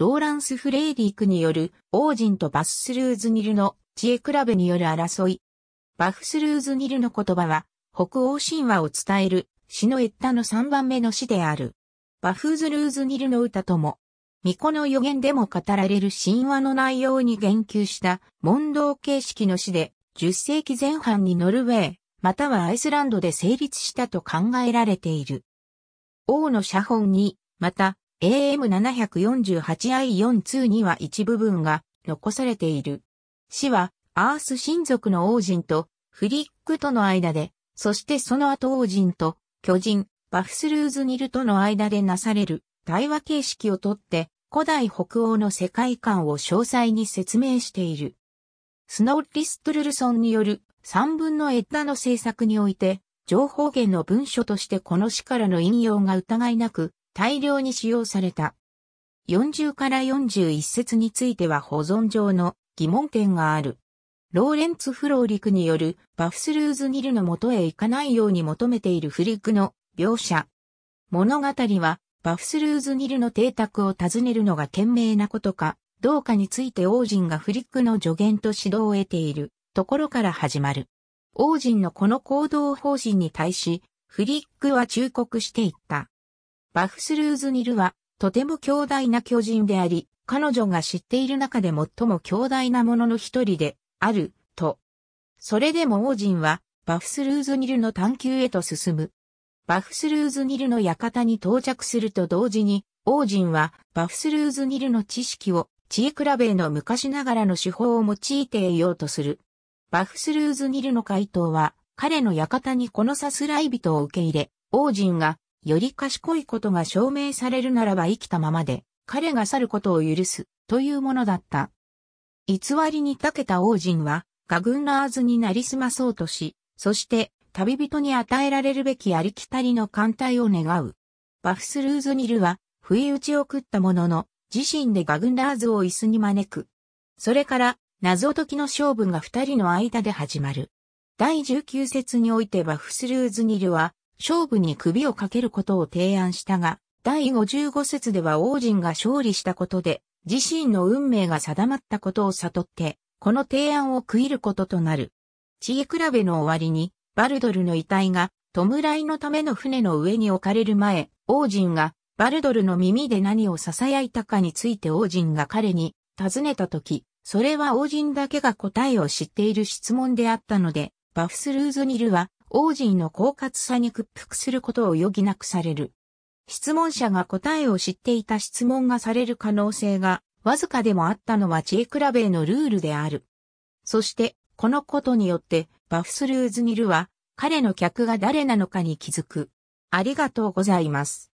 ローランス・フレーリークによる、王人とバス・スルーズ・ニルの知恵比べによる争い。バフスルーズ・ニルの言葉は、北欧神話を伝える、詩のエッタの3番目の詩である。バフズルーズ・ニルの歌とも、巫女の予言でも語られる神話の内容に言及した問答形式の詩で、10世紀前半にノルウェー、またはアイスランドで成立したと考えられている。王の写本に、また、AM748I4-2 には一部分が残されている。死は、アース親族の王人とフリックとの間で、そしてその後王人と巨人、バフスルーズニルとの間でなされる対話形式をとって、古代北欧の世界観を詳細に説明している。スノーリストルルソンによる三分のエッダの制作において、情報源の文書としてこの詩からの引用が疑いなく大量に使用された。40から41節については保存上の疑問点がある。ローレンツ・フローリクによるバフスルーズ・ニルの元へ行かないように求めているフリックの描写。物語はバフスルーズ・ニルの邸宅を訪ねるのが懸命なことか、どうかについて王人がフリックの助言と指導を得ているところから始まる。王人のこの行動方針に対し、フリックは忠告していった。バフスルーズニルは、とても強大な巨人であり、彼女が知っている中で最も強大なものの一人で、ある、と。それでも王人は、バフスルーズニルの探求へと進む。バフスルーズニルの館に到着すると同時に、王人は、バフスルーズニルの知識を、知恵比べの昔ながらの手法を用いて得ようとする。バフスルーズニルの回答は、彼の館にこのさすらい人を受け入れ、王人がより賢いことが証明されるならば生きたままで、彼が去ることを許す、というものだった。偽りに長けた王人は、ガグンラーズになりすまそうとし、そして、旅人に与えられるべきありきたりの艦隊を願う。バフスルーズニルは、不意打ちを食ったものの、自身でガグンラーズを椅子に招く。それから、謎解きの勝負が二人の間で始まる。第19節においてバフスルーズニルは、勝負に首をかけることを提案したが、第55節では王人が勝利したことで、自身の運命が定まったことを悟って、この提案を食いることとなる。知恵比べの終わりに、バルドルの遺体が、弔いのための船の上に置かれる前、王人が、バルドルの耳で何を囁いたかについて王人が彼に尋ねたとき、それは王人だけが答えを知っている質問であったので、バフスルーズニルは王子の狡猾さに屈服することを余儀なくされる。質問者が答えを知っていた質問がされる可能性がわずかでもあったのは知恵比べのルールである。そして、このことによって、バフスルーズニルは、彼の客が誰なのかに気づく。ありがとうございます。